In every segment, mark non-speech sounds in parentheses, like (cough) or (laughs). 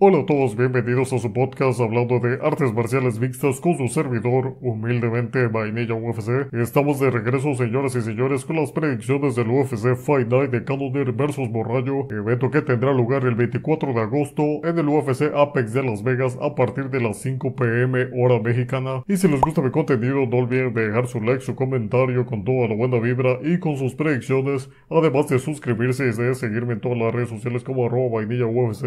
Hola a todos, bienvenidos a su podcast hablando de artes marciales mixtas con su servidor, humildemente Vainilla UFC. Estamos de regreso, señoras y señores, con las predicciones del UFC Fight Night de Cannonier vs Borrayo, evento que tendrá lugar el 24 de agosto en el UFC Apex de Las Vegas a partir de las 5 pm hora mexicana. Y si les gusta mi contenido, no olviden dejar su like, su comentario con toda la buena vibra y con sus predicciones, además de suscribirse y de seguirme en todas las redes sociales como arroba vainilla UFC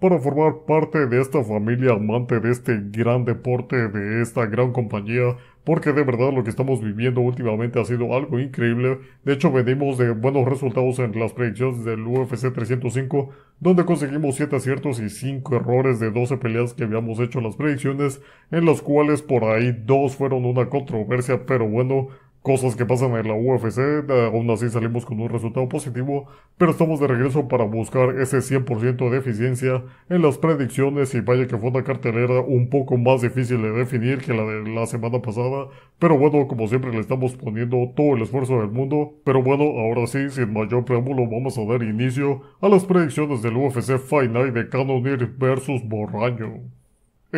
para formar parte de esta familia amante de este gran deporte, de esta gran compañía, porque de verdad lo que estamos viviendo últimamente ha sido algo increíble. De hecho, venimos de buenos resultados en las predicciones del UFC 305, donde conseguimos 7 aciertos y 5 errores de 12 peleas que habíamos hecho en las predicciones, en las cuales por ahí dos fueron una controversia, pero bueno, cosas que pasan en la UFC, eh, aún así salimos con un resultado positivo, pero estamos de regreso para buscar ese 100% de eficiencia en las predicciones y vaya que fue una cartelera un poco más difícil de definir que la de la semana pasada, pero bueno, como siempre le estamos poniendo todo el esfuerzo del mundo, pero bueno, ahora sí, sin mayor preámbulo vamos a dar inicio a las predicciones del UFC Final de Canonir vs Borraño.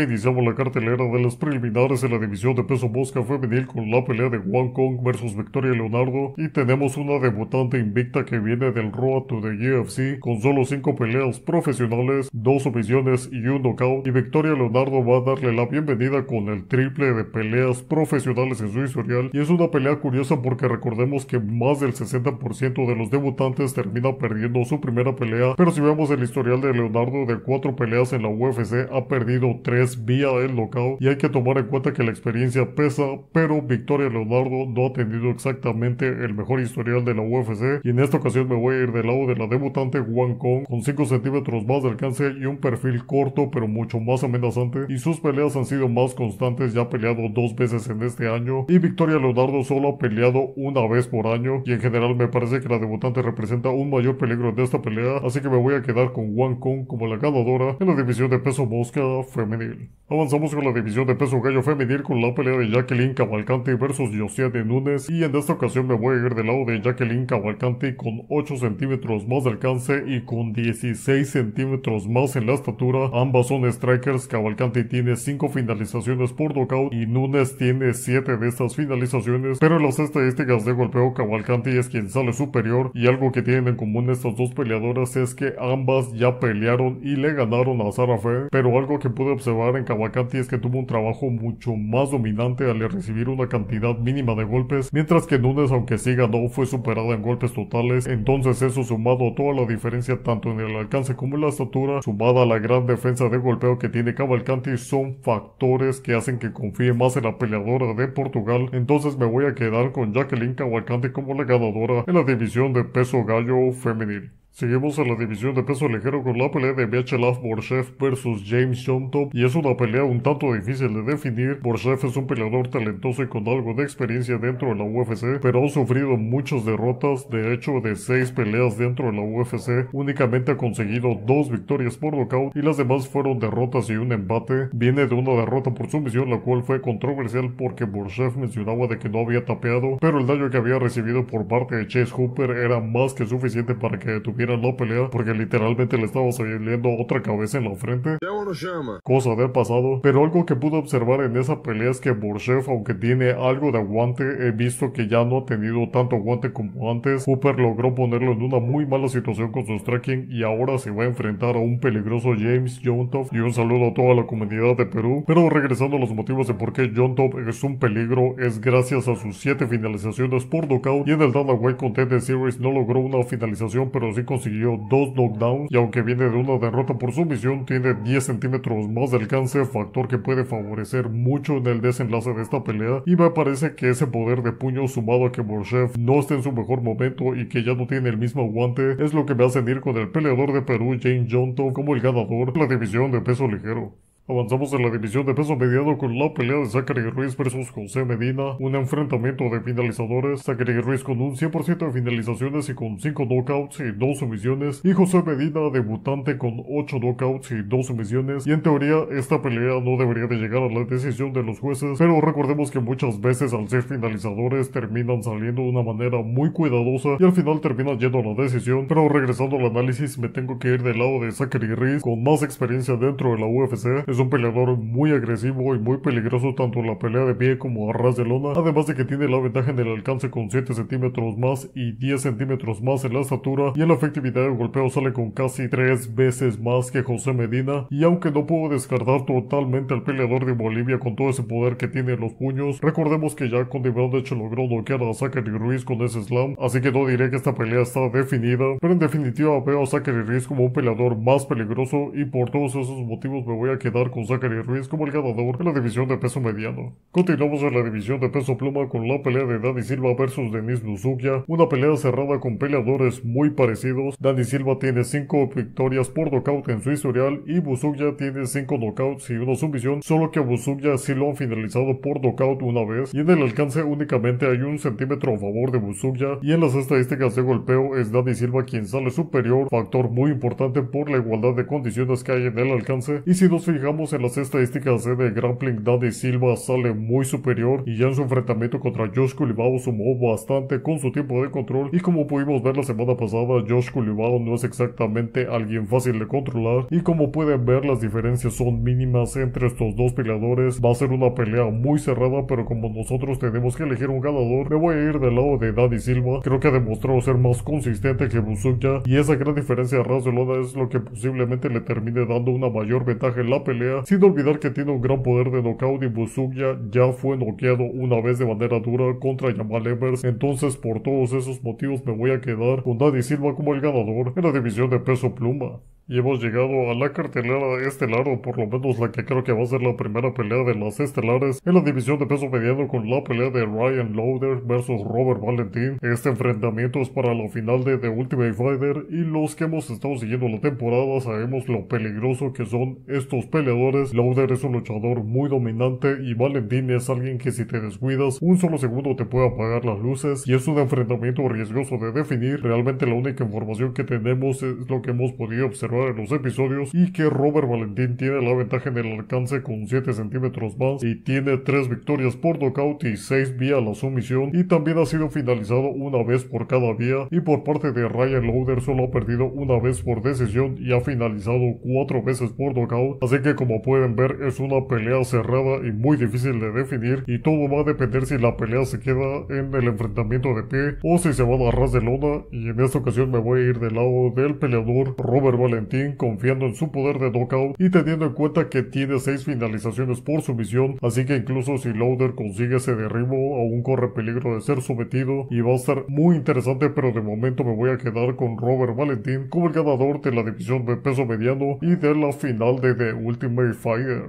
Iniciamos la cartelera de las preliminares en la división de peso mosca femenil con la pelea de Wang Kong versus Victoria Leonardo y tenemos una debutante invicta que viene del Road to the UFC con solo 5 peleas profesionales, 2 omisiones y un knockout y Victoria Leonardo va a darle la bienvenida con el triple de peleas profesionales en su historial y es una pelea curiosa porque recordemos que más del 60% de los debutantes termina perdiendo su primera pelea pero si vemos el historial de Leonardo de 4 peleas en la UFC ha perdido 3 vía el local y hay que tomar en cuenta que la experiencia pesa, pero Victoria Leonardo no ha tenido exactamente el mejor historial de la UFC y en esta ocasión me voy a ir del lado de la debutante Wang Kong con 5 centímetros más de alcance y un perfil corto pero mucho más amenazante y sus peleas han sido más constantes, ya ha peleado dos veces en este año y Victoria Leonardo solo ha peleado una vez por año y en general me parece que la debutante representa un mayor peligro de esta pelea, así que me voy a quedar con Wang Kong como la ganadora en la división de peso mosca femenil. Avanzamos con la división de peso gallo femenil con la pelea de Jacqueline Cavalcanti versus de Nunes y en esta ocasión me voy a ir del lado de Jacqueline Cavalcanti con 8 centímetros más de alcance y con 16 centímetros más en la estatura. Ambas son strikers, Cavalcanti tiene 5 finalizaciones por knockout y Nunes tiene 7 de estas finalizaciones, pero en las estadísticas de golpeo Cavalcanti es quien sale superior y algo que tienen en común estas dos peleadoras es que ambas ya pelearon y le ganaron a Sara Fe, pero algo que pude observar en Cavalcanti es que tuvo un trabajo mucho más dominante al recibir una cantidad mínima de golpes, mientras que Nunes aunque sí ganó, fue superada en golpes totales, entonces eso sumado a toda la diferencia tanto en el alcance como en la estatura, sumada a la gran defensa de golpeo que tiene Cavalcanti, son factores que hacen que confíe más en la peleadora de Portugal, entonces me voy a quedar con Jacqueline Cavalcanti como la ganadora en la división de peso gallo femenil. Seguimos en la división de peso ligero con la pelea de Miachelaf Borshev versus James Yomtop y es una pelea un tanto difícil de definir. Borshev es un peleador talentoso y con algo de experiencia dentro de la UFC, pero ha sufrido muchas derrotas. De hecho, de seis peleas dentro de la UFC, únicamente ha conseguido dos victorias por nocaut y las demás fueron derrotas y un empate. Viene de una derrota por sumisión, la cual fue controversial porque Borshev mencionaba de que no había tapeado, pero el daño que había recibido por parte de Chase Hooper era más que suficiente para que detuviera a la pelea porque literalmente le estaba saliendo otra cabeza en la frente. Cosa del pasado, pero algo que pude observar en esa pelea es que Borshev, aunque tiene algo de aguante, he visto que ya no ha tenido tanto aguante como antes. Hooper logró ponerlo en una muy mala situación con su tracking y ahora se va a enfrentar a un peligroso James Jontov. Y un saludo a toda la comunidad de Perú. Pero regresando a los motivos de por qué Jontov es un peligro, es gracias a sus 7 finalizaciones por knockout y en el Dana Contender Series no logró una finalización, pero sí con consiguió dos knockdowns y aunque viene de una derrota por sumisión, tiene 10 centímetros más de alcance, factor que puede favorecer mucho en el desenlace de esta pelea y me parece que ese poder de puño sumado a que Borchev no está en su mejor momento y que ya no tiene el mismo aguante es lo que me hace ir con el peleador de Perú Jane Johnton como el ganador de la división de peso ligero. Avanzamos en la división de peso mediado con la pelea de Zachary Ruiz versus José Medina, un enfrentamiento de finalizadores, Zachary Ruiz con un 100% de finalizaciones y con 5 knockouts y 2 sumisiones, y José Medina debutante con 8 knockouts y 2 sumisiones, y en teoría esta pelea no debería de llegar a la decisión de los jueces, pero recordemos que muchas veces al ser finalizadores terminan saliendo de una manera muy cuidadosa y al final terminan yendo a la decisión, pero regresando al análisis me tengo que ir del lado de Zachary Ruiz con más experiencia dentro de la UFC, es un peleador muy agresivo y muy peligroso tanto en la pelea de pie como a ras de lona, además de que tiene la ventaja en el alcance con 7 centímetros más y 10 centímetros más en la estatura y en la efectividad del golpeo sale con casi 3 veces más que José Medina y aunque no puedo descartar totalmente al peleador de Bolivia con todo ese poder que tiene en los puños, recordemos que ya con de hecho logró noquear a Zachary Ruiz con ese slam, así que no diré que esta pelea está definida, pero en definitiva veo a Zachary Ruiz como un peleador más peligroso y por todos esos motivos me voy a quedar con Zachary Ruiz como el ganador en la división de peso mediano. Continuamos en la división de peso pluma con la pelea de Dani Silva versus Denis Luzugia, una pelea cerrada con peleadores muy parecidos. Dani Silva tiene 5 victorias por nocaut en su historial y Buzuya tiene 5 knockouts y una sumisión, solo que a sí lo ha finalizado por nocaut una vez y en el alcance únicamente hay un centímetro a favor de Buzuya. y en las estadísticas de golpeo es Dani Silva quien sale superior, factor muy importante por la igualdad de condiciones que hay en el alcance y si nos fijamos en las estadísticas de grappling, Daddy Silva sale muy superior y ya en su enfrentamiento contra Josh Kulibao sumó bastante con su tiempo de control y como pudimos ver la semana pasada, Josh Culibao no es exactamente alguien fácil de controlar y como pueden ver las diferencias son mínimas entre estos dos peleadores, va a ser una pelea muy cerrada pero como nosotros tenemos que elegir un ganador, me voy a ir del lado de Daddy Silva, creo que ha demostrado ser más consistente que Buzuka, y esa gran diferencia de es lo que posiblemente le termine dando una mayor ventaja en la pelea ¿eh? sin olvidar que tiene un gran poder de knockout y Buzuya ya fue noqueado una vez de manera dura contra Jamal Evers, entonces por todos esos motivos me voy a quedar con Daddy Silva como el ganador en la división de peso pluma. Y hemos llegado a la cartelera estelar, o por lo menos la que creo que va a ser la primera pelea de las estelares en la división de peso mediano con la pelea de Ryan Lauder versus Robert Valentín. Este enfrentamiento es para la final de The Ultimate Fighter y los que hemos estado siguiendo la temporada sabemos lo peligroso que son estos peleadores. Lauder es un luchador muy dominante y Valentin es alguien que si te descuidas un solo segundo te puede apagar las luces y es un enfrentamiento riesgoso de definir. Realmente la única información que tenemos es lo que hemos podido observar en los episodios y que Robert Valentín tiene la ventaja en el alcance con 7 centímetros más y tiene 3 victorias por nocaut y 6 vía la sumisión y también ha sido finalizado una vez por cada vía y por parte de Ryan Loder solo ha perdido una vez por decisión y ha finalizado 4 veces por nocaut así que como pueden ver es una pelea cerrada y muy difícil de definir y todo va a depender si la pelea se queda en el enfrentamiento de pie o si se va a ras de lona y en esta ocasión me voy a ir del lado del peleador Robert Valentín confiando en su poder de knockout y teniendo en cuenta que tiene seis finalizaciones por misión así que incluso si Lauder consigue ese derribo, aún corre peligro de ser sometido y va a estar muy interesante, pero de momento me voy a quedar con Robert Valentín como el ganador de la división de peso mediano y de la final de The Ultimate Fighter.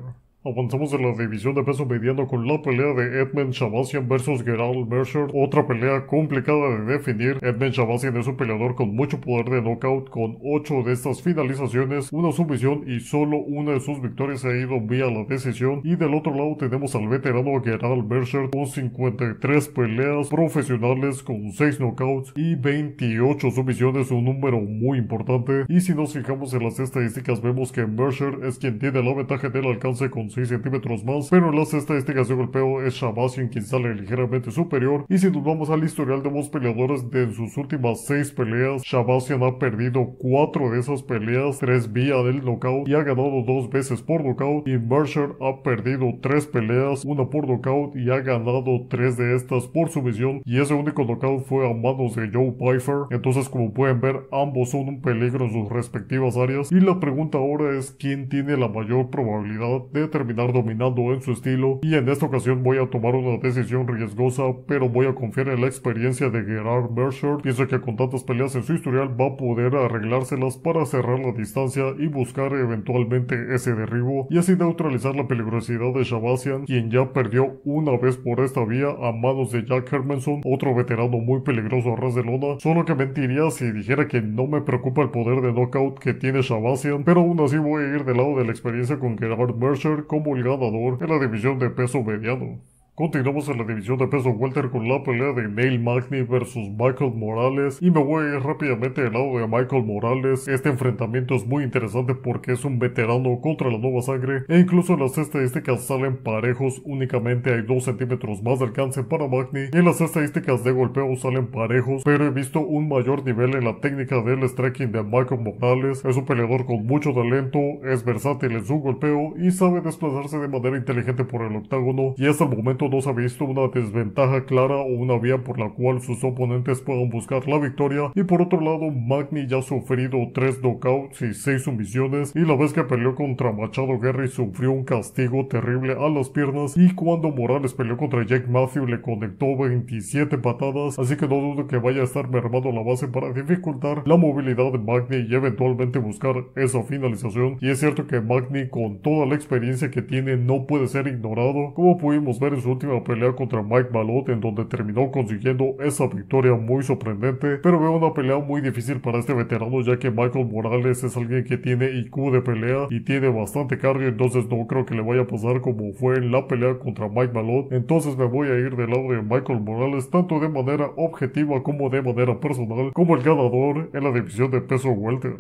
Avanzamos en la división de peso mediano con la pelea de Edmund Shabasian versus Gerald Mercer, otra pelea complicada de definir. Edmund Shabasian es un peleador con mucho poder de knockout, con 8 de estas finalizaciones, una sumisión y solo una de sus victorias ha ido vía la decisión. Y del otro lado tenemos al veterano Gerald Mercer con 53 peleas profesionales con 6 knockouts y 28 sumisiones, un número muy importante. Y si nos fijamos en las estadísticas vemos que Mercer es quien tiene la ventaja del alcance con 6 centímetros más, pero en las estadísticas de golpeo es Shabazian quien sale ligeramente superior y si nos vamos al historial de ambos peleadores de sus últimas 6 peleas, Shabazian ha perdido 4 de esas peleas, 3 vía del knockout y ha ganado 2 veces por knockout y Mercer ha perdido 3 peleas, una por knockout y ha ganado 3 de estas por sumisión y ese único knockout fue a manos de Joe Pfeiffer, entonces como pueden ver ambos son un peligro en sus respectivas áreas y la pregunta ahora es quién tiene la mayor probabilidad de terminar dominando en su estilo y en esta ocasión voy a tomar una decisión riesgosa, pero voy a confiar en la experiencia de Gerard Mercer. Pienso que con tantas peleas en su historial va a poder arreglárselas para cerrar la distancia y buscar eventualmente ese derribo y así neutralizar la peligrosidad de Shabazian, quien ya perdió una vez por esta vía a manos de Jack Hermanson, otro veterano muy peligroso a ras de lona, solo que mentiría si dijera que no me preocupa el poder de knockout que tiene Shabazian, pero aún así voy a ir del lado de la experiencia con Gerard Mercer, como el ganador en la división de peso mediano. Continuamos en la división de peso welter con la pelea de Neil Magny versus Michael Morales y me voy rápidamente del lado de Michael Morales. Este enfrentamiento es muy interesante porque es un veterano contra la nueva sangre e incluso las estadísticas salen parejos, únicamente hay 2 centímetros más de alcance para Magny y las estadísticas de golpeo salen parejos, pero he visto un mayor nivel en la técnica del striking de Michael Morales. Es un peleador con mucho talento, es versátil en su golpeo y sabe desplazarse de manera inteligente por el octágono y hasta el momento no se ha visto una desventaja clara o una vía por la cual sus oponentes puedan buscar la victoria. Y por otro lado, Magni ya ha sufrido tres knockouts y seis sumisiones. Y la vez que peleó contra Machado Gary sufrió un castigo terrible a las piernas. Y cuando Morales peleó contra Jake Matthew le conectó 27 patadas. Así que no dudo que vaya a estar mermando la base para dificultar la movilidad de Magni y eventualmente buscar esa finalización. Y es cierto que Magni con toda la experiencia que tiene no puede ser ignorado. Como pudimos ver en su última pelea contra Mike Ballot en donde terminó consiguiendo esa victoria muy sorprendente, pero veo una pelea muy difícil para este veterano ya que Michael Morales es alguien que tiene IQ de pelea y tiene bastante carga, entonces no creo que le vaya a pasar como fue en la pelea contra Mike Balot, entonces me voy a ir del lado de Michael Morales tanto de manera objetiva como de manera personal como el ganador en la división de peso welter.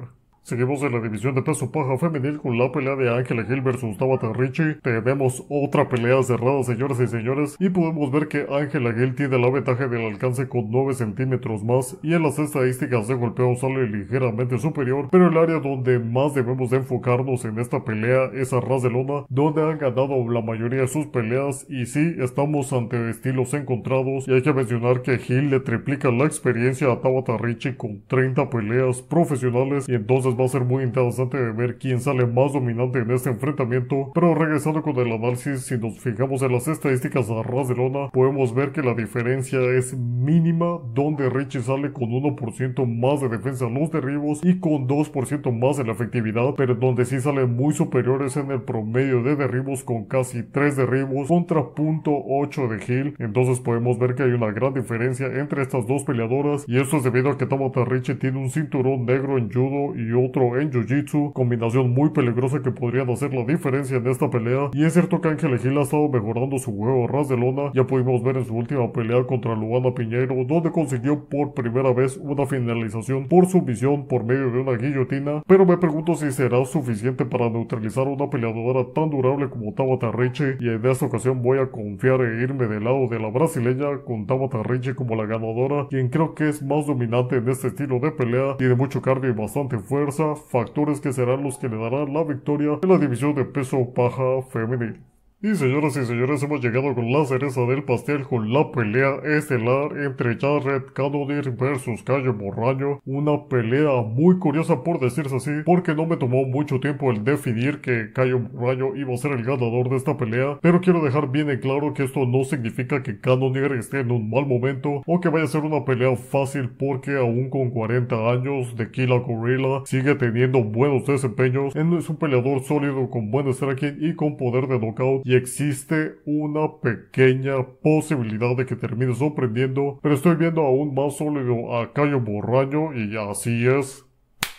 Seguimos en la división de peso paja femenil con la pelea de Ángela Gil versus Tabata Richie. Tenemos otra pelea cerrada, señores y señores, y podemos ver que Ángela Gil tiene la ventaja del alcance con 9 centímetros más y en las estadísticas de golpeo sale ligeramente superior, pero el área donde más debemos enfocarnos en esta pelea es a ras de lona, donde han ganado la mayoría de sus peleas y sí, estamos ante estilos encontrados y hay que mencionar que Gil le triplica la experiencia a Tabata Richie con 30 peleas profesionales y entonces va a ser muy interesante ver quién sale más dominante en este enfrentamiento, pero regresando con el análisis, si nos fijamos en las estadísticas a ras de lona, podemos ver que la diferencia es mínima, donde Richie sale con 1% más de defensa en los derribos y con 2% más en la efectividad, pero donde sí sale muy superiores en el promedio de derribos con casi 3 derribos contra .8 de Hill, entonces podemos ver que hay una gran diferencia entre estas dos peleadoras y esto es debido a que Tabata Richie tiene un cinturón negro en judo y otro en Jiu-Jitsu, combinación muy peligrosa que podrían hacer la diferencia en esta pelea. Y es cierto que Ángel Gil ha estado mejorando su juego ras de lona, ya pudimos ver en su última pelea contra Luana piñero donde consiguió por primera vez una finalización por sumisión por medio de una guillotina, pero me pregunto si será suficiente para neutralizar una peleadora tan durable como Tabata Reche, y en esta ocasión voy a confiar e irme del lado de la brasileña con Tabata Reche como la ganadora, quien creo que es más dominante en este estilo de pelea, tiene mucho cardio y bastante fuerza factores que serán los que le darán la victoria en la división de peso paja femenil. Y señoras y señores, hemos llegado con la cereza del pastel con la pelea estelar entre Jared Cannonier versus Cayo Morraño. Una pelea muy curiosa por decirse así, porque no me tomó mucho tiempo el definir que Cayo Morraño iba a ser el ganador de esta pelea, pero quiero dejar bien en claro que esto no significa que Cannonier esté en un mal momento o que vaya a ser una pelea fácil porque aún con 40 años de Kila Gorilla sigue teniendo buenos desempeños, Él es un peleador sólido con buen striking y con poder de knockout y existe una pequeña posibilidad de que termine sorprendiendo, pero estoy viendo aún más sólido a Cayo Borraño y así es.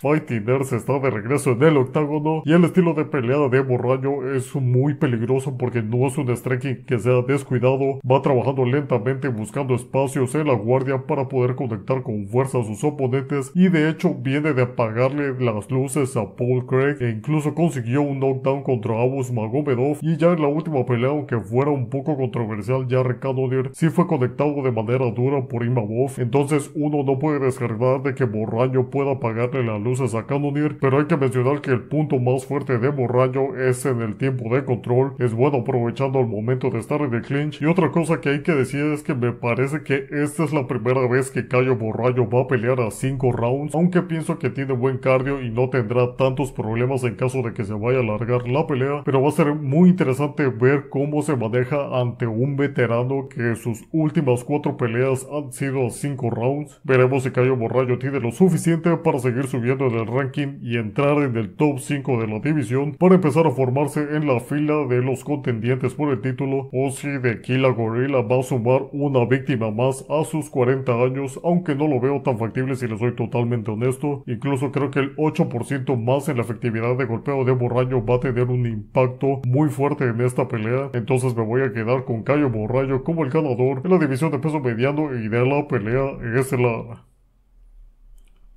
Fighting se está de regreso en el octágono y el estilo de pelea de borraño es muy peligroso porque no es un striking que sea descuidado, va trabajando lentamente buscando espacios en la guardia para poder conectar con fuerza a sus oponentes y de hecho viene de apagarle las luces a Paul Craig e incluso consiguió un knockdown contra Abus Magomedov y ya en la última pelea aunque fuera un poco controversial ya Recanonir si fue conectado de manera dura por Imabov entonces uno no puede descargar de que borraño pueda apagarle la luz luces a Cannoneer, pero hay que mencionar que el punto más fuerte de Morraño es en el tiempo de control, es bueno aprovechando el momento de estar en el clinch, y otra cosa que hay que decir es que me parece que esta es la primera vez que Cayo Morraño va a pelear a 5 rounds, aunque pienso que tiene buen cardio y no tendrá tantos problemas en caso de que se vaya a alargar la pelea, pero va a ser muy interesante ver cómo se maneja ante un veterano que sus últimas 4 peleas han sido a 5 rounds. Veremos si Cayo Borrayo tiene lo suficiente para seguir subiendo del ranking y entrar en el top 5 de la división para empezar a formarse en la fila de los contendientes por el título o si de Kila Gorilla va a sumar una víctima más a sus 40 años, aunque no lo veo tan factible si le soy totalmente honesto. Incluso creo que el 8% más en la efectividad de golpeo de Borraño va a tener un impacto muy fuerte en esta pelea. Entonces me voy a quedar con Cayo Borraño como el ganador en la división de peso mediano y de la pelea la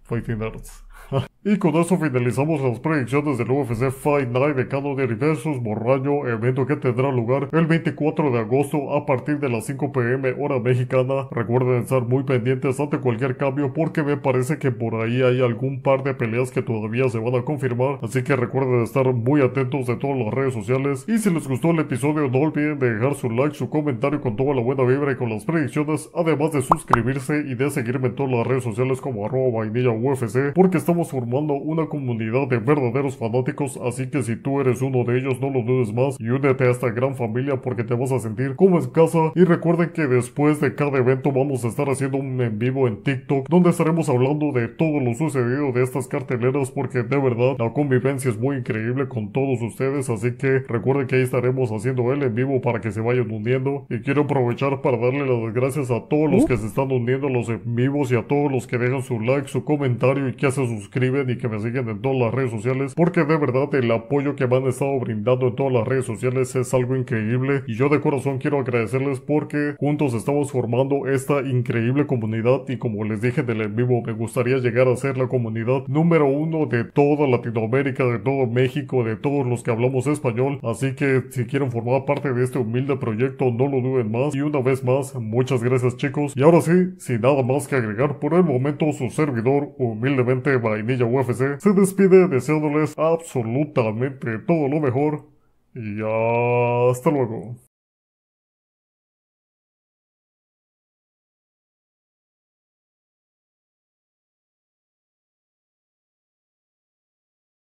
Fighting Arts. (laughs) y con eso finalizamos las predicciones del UFC Fight Night de Cannoneer vs Morraño, evento que tendrá lugar el 24 de agosto a partir de las 5 pm hora mexicana. Recuerden estar muy pendientes ante cualquier cambio porque me parece que por ahí hay algún par de peleas que todavía se van a confirmar, así que recuerden estar muy atentos de todas las redes sociales y si les gustó el episodio no olviden de dejar su like, su comentario con toda la buena vibra y con las predicciones, además de suscribirse y de seguirme en todas las redes sociales como arroba vainilla UFC porque estamos formando una comunidad de verdaderos fanáticos, así que si tú eres uno de ellos no lo dudes más y únete a esta gran familia porque te vas a sentir como en casa y recuerden que después de cada evento vamos a estar haciendo un en vivo en TikTok donde estaremos hablando de todo lo sucedido de estas carteleras porque de verdad la convivencia es muy increíble con todos ustedes, así que recuerden que ahí estaremos haciendo el en vivo para que se vayan uniendo y quiero aprovechar para darle las gracias a todos los uh. que se están uniendo los en vivos y a todos los que dejan su like, su comentario y que hacen sus y que me siguen en todas las redes sociales porque de verdad el apoyo que me han estado brindando en todas las redes sociales es algo increíble y yo de corazón quiero agradecerles porque juntos estamos formando esta increíble comunidad y como les dije del en vivo me gustaría llegar a ser la comunidad número uno de toda Latinoamérica, de todo México, de todos los que hablamos español así que si quieren formar parte de este humilde proyecto no lo duden más y una vez más muchas gracias chicos y ahora sí sin nada más que agregar por el momento su servidor humildemente va UFC se despide deseándoles absolutamente todo lo mejor y hasta luego.